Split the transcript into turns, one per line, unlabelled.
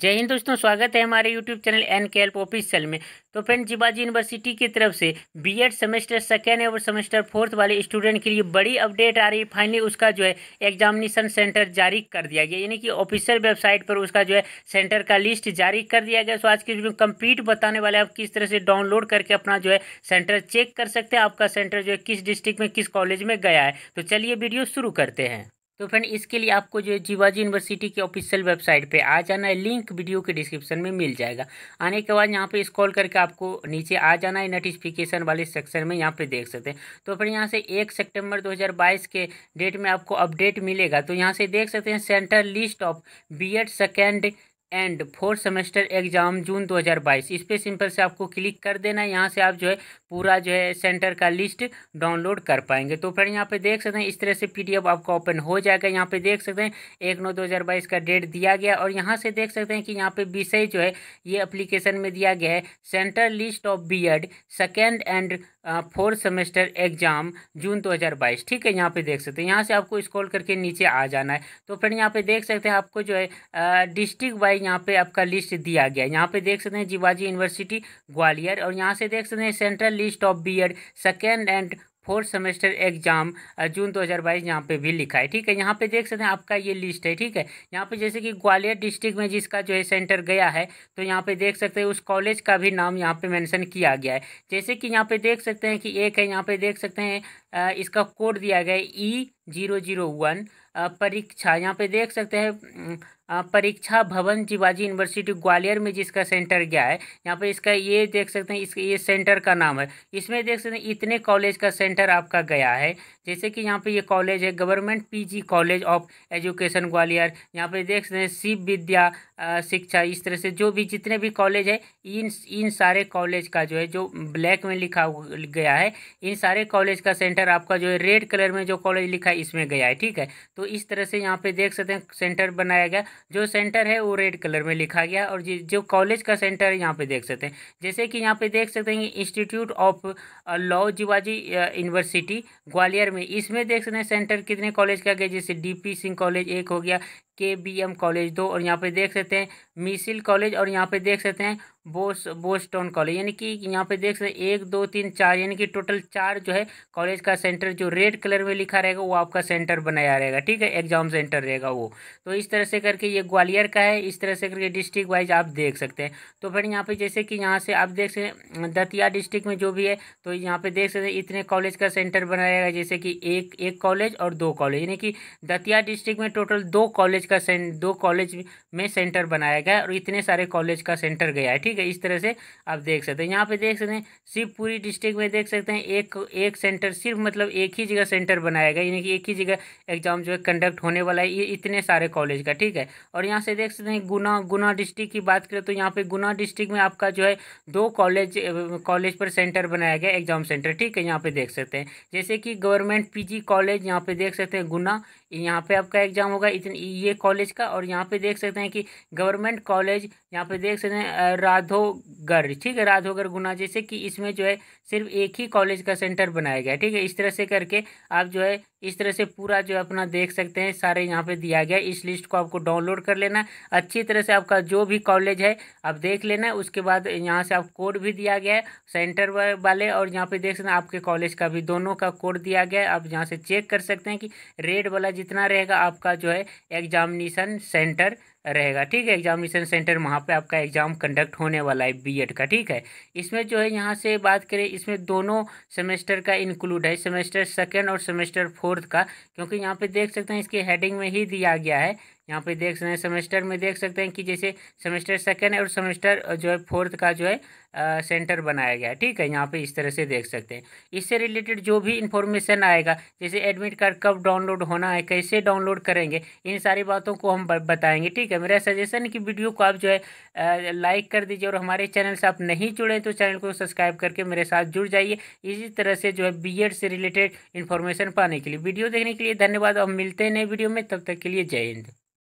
जय हिंद दोस्तों स्वागत है हमारे यूट्यूब चैनल एन के एल्प ऑफिशियल में तो फ्रेंड जिबाजी यूनिवर्सिटी की तरफ से बीएड सेमेस्टर सेकेंड और सेमेस्टर फोर्थ वाले स्टूडेंट के लिए बड़ी अपडेट आ रही है फाइनली उसका जो है एग्जामिनेशन सेंटर जारी कर दिया गया यानी कि ऑफिशियल वेबसाइट पर उसका जो है सेंटर का लिस्ट जारी कर दिया गया सो आज की वीडियो कंप्लीट बताने वाले आप किस तरह से डाउनलोड करके अपना जो है सेंटर चेक कर सकते हैं आपका सेंटर जो है किस डिस्ट्रिक्ट में किस कॉलेज में गया है तो चलिए वीडियो शुरू करते हैं तो फ्रेंड इसके लिए आपको जो है जीवाजी यूनिवर्सिटी की ऑफिशियल वेबसाइट पे आ जाना है लिंक वीडियो के डिस्क्रिप्शन में मिल जाएगा आने के बाद यहाँ पे स्क्रॉल करके आपको नीचे आ जाना है नोटिफिकेशन वाले सेक्शन में यहाँ पे देख सकते हैं तो फ्रेंड यहाँ से एक सितंबर 2022 के डेट में आपको अपडेट मिलेगा तो यहाँ से देख सकते हैं center list of B Ed second and fourth semester exam June 2022 इस पर सिंपल से आपको क्लिक कर देना है यहाँ से आप जो है पूरा जो है सेंटर का लिस्ट डाउनलोड कर पाएंगे तो फ्रेंड यहाँ पे देख सकते हैं इस तरह से पीडीएफ आपका ओपन हो जाएगा यहाँ पे देख सकते हैं एक नौ दो हज़ार बाईस का डेट दिया गया और यहाँ से देख सकते हैं कि यहाँ पे विषय जो है ये अप्लीकेशन में दिया गया है center list of B Ed second and fourth semester exam June 2022 ठीक है यहाँ पे देख सकते हैं यहाँ से आपको स्क्रॉल करके नीचे आ जाना है तो फ्रेंड यहाँ पे देख सकते हैं आपको जो है डिस्ट्रिक्ट वाइज यहाँ पे आपका लिस्ट दिया गया है यहाँ पे देख सकते हैं जीवाजी यूनिवर्सिटी ग्वालियर और यहाँ से देख सकते हैं central list of B Ed second and fourth semester exam June 2022 यहाँ पर भी लिखा है ठीक है यहाँ पे देख सकते हैं आपका ये लिस्ट है ठीक है यहाँ पे जैसे कि ग्वालियर डिस्ट्रिक्ट में जिसका जो है सेंटर गया है तो यहाँ पे देख सकते हैं उस कॉलेज का भी नाम यहाँ पे मेंशन किया गया है जैसे कि यहाँ पे देख सकते हैं कि एक है यहाँ पे देख सकते हैं इसका कोड दिया गया ई जीरो जीरो वन परीक्षा यहाँ पे देख सकते हैं परीक्षा भवन शिवाजी यूनिवर्सिटी ग्वालियर में जिसका सेंटर गया है यहाँ पे इसका ये देख सकते हैं इस ये सेंटर का नाम है इसमें देख सकते हैं इतने कॉलेज का सेंटर आपका गया है जैसे कि यहाँ पे ये कॉलेज है government PG college of education Gwalior यहाँ पे देख सकते हैं शिव विद्या शिक्षा इस तरह से जो भी जितने भी कॉलेज है इन इन सारे कॉलेज का जो है जो ब्लैक में लिखा गया है इन सारे कॉलेज का सेंटर आपका जो है रेड कलर में जो कॉलेज लिखा इसमें गया है ठीक है तो इस तरह से यहाँ पे देख सकते हैं सेंटर बनाया गया जो सेंटर है वो रेड कलर में लिखा गया और जो कॉलेज का सेंटर है यहाँ पे देख सकते हैं जैसे कि यहाँ पे देख सकते हैं institute of law Jiwaji university Gwalior में इसमें देख सकते हैं सेंटर कितने कॉलेज का गया जैसे डी सिंह कॉलेज एक हो गया के बी एम कॉलेज दो और यहाँ पे देख सकते हैं मिसिल कॉलेज और यहाँ पे देख सकते हैं बोस बोस्टोन कॉलेज यानी कि यहाँ पे देख सकते हैं एक दो तीन चार यानी कि टोटल चार जो है कॉलेज का सेंटर जो रेड कलर में लिखा रहेगा वो आपका सेंटर बनाया रहेगा ठीक है एग्जाम सेंटर रहेगा वो तो इस तरह से करके ये ग्वालियर का है इस तरह से करके डिस्ट्रिक्ट वाइज आप देख सकते हैं तो फिर यहाँ पर जैसे कि यहाँ से आप देख सकते हैं दतिया डिस्ट्रिक्ट में जो भी है तो यहाँ पर देख सकते हैं इतने कॉलेज का सेंटर बनाया जाएगा जैसे कि एक एक कॉलेज और दो कॉलेज यानी कि दतिया डिस्ट्रिक्ट में टोटल दो कॉलेज का सेंट दो कॉलेज में सेंटर बनाया गया और इतने सारे कॉलेज का सेंटर गया है ठीक है इस तरह से आप देख सकते हैं यहाँ पे देख सकते हैं सिर्फ पूरी डिस्ट्रिक्ट में देख सकते हैं एक एक सेंटर सिर्फ मतलब एक ही जगह सेंटर बनाया गया यानी कि एक ही जगह एग्जाम जो है कंडक्ट होने वाला है ये इतने सारे कॉलेज का ठीक है और यहाँ से देख सकते हैं गुना गुना डिस्ट्रिक्ट की बात करें तो यहाँ पर गुना डिस्ट्रिक्ट में आपका जो है दो कॉलेज कॉलेज पर सेंटर बनाया गया एग्जाम सेंटर ठीक है यहाँ पर देख सकते हैं जैसे कि गवर्नमेंट पी कॉलेज यहाँ पर देख सकते हैं गुना यहाँ पे आपका एग्जाम होगा इतने ये कॉलेज का और यहाँ पे देख सकते हैं कि गवर्नमेंट कॉलेज यहाँ पे देख सकते हैं राधो घर ठीक है राधोगर गुना जैसे कि इसमें जो है सिर्फ एक ही कॉलेज का सेंटर बनाया गया ठीक है इस तरह से करके आप जो है इस तरह से पूरा जो अपना देख सकते हैं सारे यहाँ पे दिया गया इस लिस्ट को आपको डाउनलोड कर लेना अच्छी तरह से आपका जो भी कॉलेज है आप देख लेना उसके बाद यहाँ से आप कोड भी दिया गया है सेंटर वाले और यहाँ पे देख सकते हैं आपके कॉलेज का भी दोनों का कोड दिया गया है आप यहाँ से चेक कर सकते हैं कि रेड वाला जितना रहेगा आपका जो है एग्जामिनेशन सेंटर रहेगा ठीक है एग्जामिनेशन सेंटर वहाँ पे आपका एग्ज़ाम कंडक्ट होने वाला है बीएड का ठीक है इसमें जो है यहाँ से बात करें इसमें दोनों सेमेस्टर का इंक्लूड है सेमेस्टर सेकेंड और सेमेस्टर फोर्थ का क्योंकि यहाँ पे देख सकते हैं इसके हेडिंग में ही दिया गया है यहाँ पे देख सकते हैं सेमेस्टर में देख सकते हैं कि जैसे सेमेस्टर सेकेंड है और सेमेस्टर जो है फोर्थ का जो है सेंटर बनाया गया है ठीक है यहाँ पे इस तरह से देख सकते हैं इससे रिलेटेड जो भी इन्फॉर्मेशन आएगा जैसे एडमिट कार्ड कब डाउनलोड होना है कैसे डाउनलोड करेंगे इन सारी बातों को हम बताएंगे ठीक है मेरा सजेशन है कि वीडियो को आप जो है लाइक कर दीजिए और हमारे चैनल से आप नहीं जुड़े तो चैनल को सब्सक्राइब करके मेरे साथ जुड़ जाइए इसी तरह से जो है बी से रिलेटेड इन्फॉर्मेशन पाने के लिए वीडियो देखने के लिए धन्यवाद अब मिलते हैं नए वीडियो में तब तक के लिए जय हिंद